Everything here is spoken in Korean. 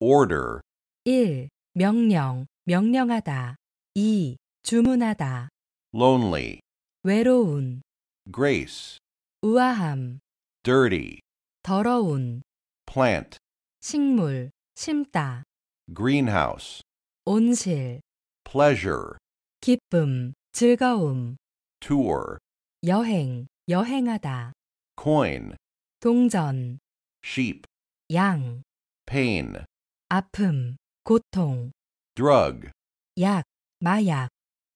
order 1. 명령, 명령하다. 2. 주문하다. lonely 외로운, grace 우아함, dirty 더러운, plant 식물, 심다. greenhouse 온실, pleasure 기쁨, 즐거움, tour 여행, 여행하다. coin 동전, sheep 양, pain 아픔, 고통 drug 약, 마약